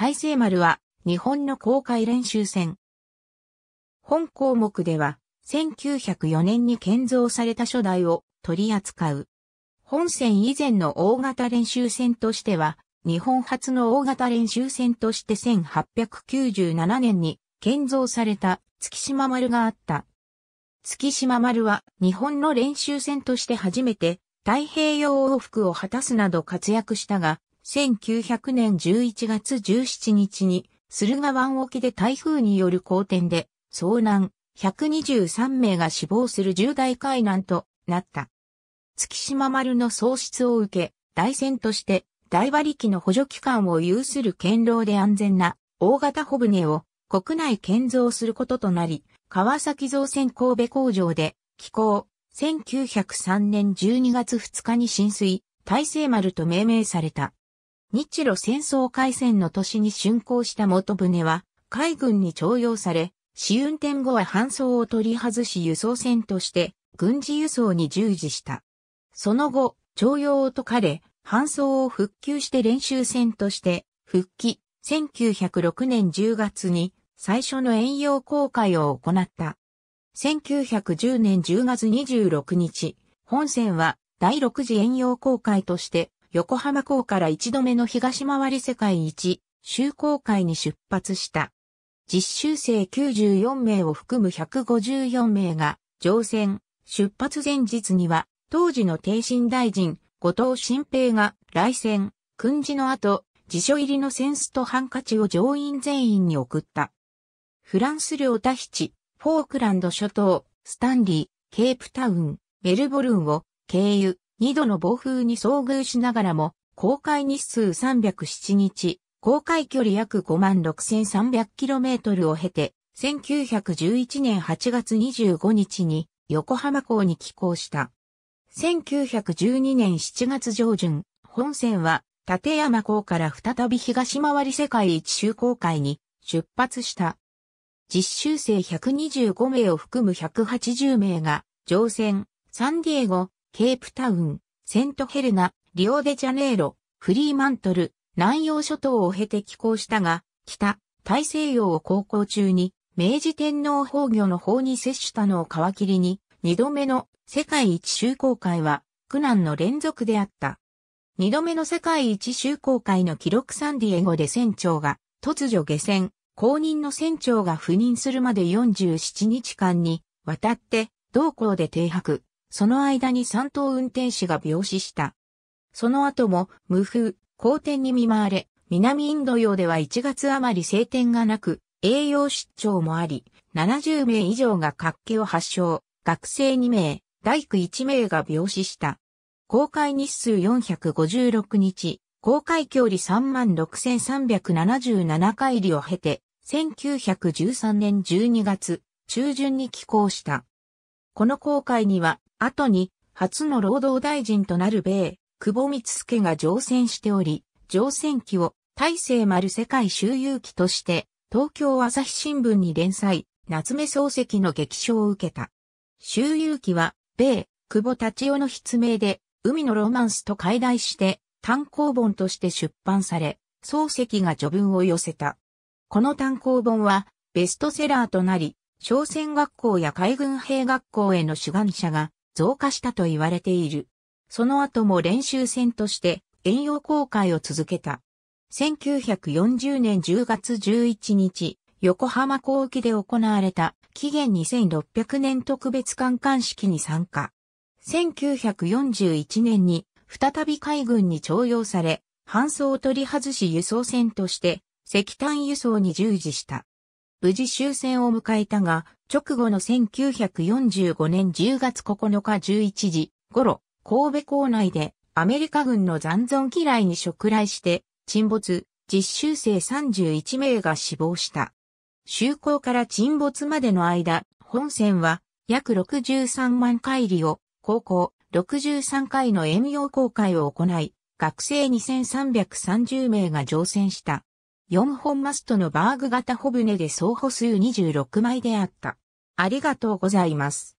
大成丸は日本の公開練習船。本項目では1904年に建造された初代を取り扱う。本船以前の大型練習船としては日本初の大型練習船として1897年に建造された月島丸があった。月島丸は日本の練習船として初めて太平洋往復を果たすなど活躍したが、1900年11月17日に、駿河湾沖で台風による好転で、遭難、123名が死亡する重大海難となった。月島丸の喪失を受け、大船として、大馬力の補助機関を有する堅牢で安全な大型帆船を国内建造することとなり、川崎造船神戸工場で寄港、1903年12月2日に浸水、大成丸と命名された。日露戦争開戦の年に竣工した元船は、海軍に徴用され、試運転後は搬送を取り外し輸送船として、軍事輸送に従事した。その後、徴用を解かれ、搬送を復旧して練習船として、復帰、1906年10月に、最初の遠洋航海を行った。1910年10月26日、本船は第6次遠洋航海として横浜港から一度目の東回り世界一修航会に出発した。実習生94名を含む154名が乗船、出発前日には当時の帝進大臣、後藤新平が来船、訓示の後、辞書入りのセンスとハンカチを乗員全員に送った。フランス領タヒチ、フォークランド諸島、スタンリー、ケープタウン、メルボルンを経由、2度の暴風に遭遇しながらも、公開日数307日、公開距離約5 6300km を経て、1911年8月25日に横浜港に寄港した。1912年7月上旬、本船は立山港から再び東回り世界一周航海に出発した。実習生125名を含む180名が乗船サンディエゴケープタウン、セントヘルナ、リオデジャネイロ、フリーマントル、南洋諸島を経て寄港したが、北、大西洋を航行中に、明治天皇崩御の法に接したのを皮切りに、二度目の世界一周航海は苦難の連続であった。二度目の世界一周航海の記録サンディエゴで船長が突如下船、公認の船長が赴任するまで47日間に渡って同校で停泊。その間に3等運転士が病死した。その後も、無風、好天に見舞われ、南インド洋では1月余り晴天がなく、栄養失調もあり、70名以上が活気を発症、学生2名、大工1名が病死した。公開日数456日、公開距離36,377回りを経て、1913年12月中旬に寄港した。この航海には後に、初の労働大臣となる米、久保光助が乗船しており、乗船記を大成丸世界周遊記として、東京朝日新聞に連載、夏目漱石の劇賞を受けた。周遊記は、米、久保立夫の筆名で、海のロマンスと解題して、単行本として出版され、漱石が序文を寄せた。この単行本は、ベストセラーとなり、商船学校や海軍兵学校への志願者が、増加したと言われている。その後も練習船として遠洋航海を続けた。1940年10月11日、横浜港沖で行われた紀元2600年特別観艦式に参加。1941年に再び海軍に徴用され、搬送を取り外し輸送船として石炭輸送に従事した。無事終戦を迎えたが、直後の1945年10月9日11時頃、神戸港内でアメリカ軍の残存機雷に触雷して沈没、実習生31名が死亡した。就航から沈没までの間、本船は約63万回里を航行、63回の遠洋航海を行い、学生2330名が乗船した。4本マストのバーグ型帆船で総歩数26枚であった。ありがとうございます。